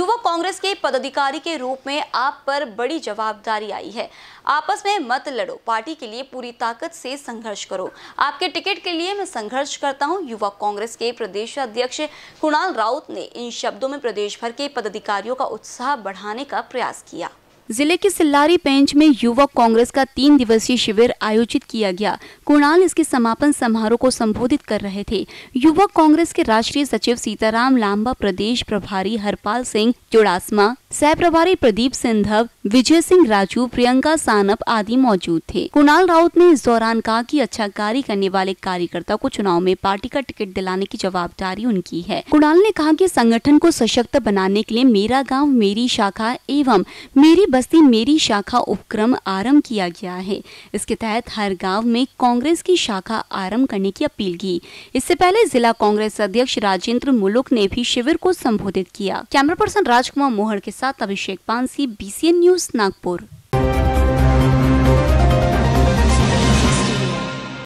युवा कांग्रेस के पदाधिकारी के रूप में आप पर बड़ी जवाबदारी आई है आपस में मत लड़ो पार्टी के लिए पूरी ताकत से संघर्ष करो आपके टिकट के लिए मैं संघर्ष करता हूं युवा कांग्रेस के प्रदेश अध्यक्ष कुणाल राउत ने इन शब्दों में प्रदेश भर के पदाधिकारियों का उत्साह बढ़ाने का प्रयास किया जिले के सिल्लारी पेंच में युवक कांग्रेस का तीन दिवसीय शिविर आयोजित किया गया कुणाल इसके समापन समारोह को संबोधित कर रहे थे युवक कांग्रेस के राष्ट्रीय सचिव सीताराम लांबा प्रदेश प्रभारी हरपाल सिंह चुड़ासमा सह प्रभारी प्रदीप सिंधव विजय सिंह राजू प्रियंका सानप आदि मौजूद थे कुणाल राउत ने इस दौरान कहा की अच्छा कार्य करने वाले कार्यकर्ता को चुनाव में पार्टी का टिकट दिलाने की जवाबदारी उनकी है कुणाल ने कहा की संगठन को सशक्त बनाने के लिए मेरा गाँव मेरी शाखा एवं मेरी बस्ती मेरी शाखा उपक्रम आरंभ किया गया है इसके तहत हर गांव में कांग्रेस की शाखा आरंभ करने की अपील की इससे पहले जिला कांग्रेस अध्यक्ष राजेंद्र मुलुक ने भी शिविर को संबोधित किया कैमरा पर्सन राजकुमार मोहर के साथ अभिषेक पानसी बी न्यूज नागपुर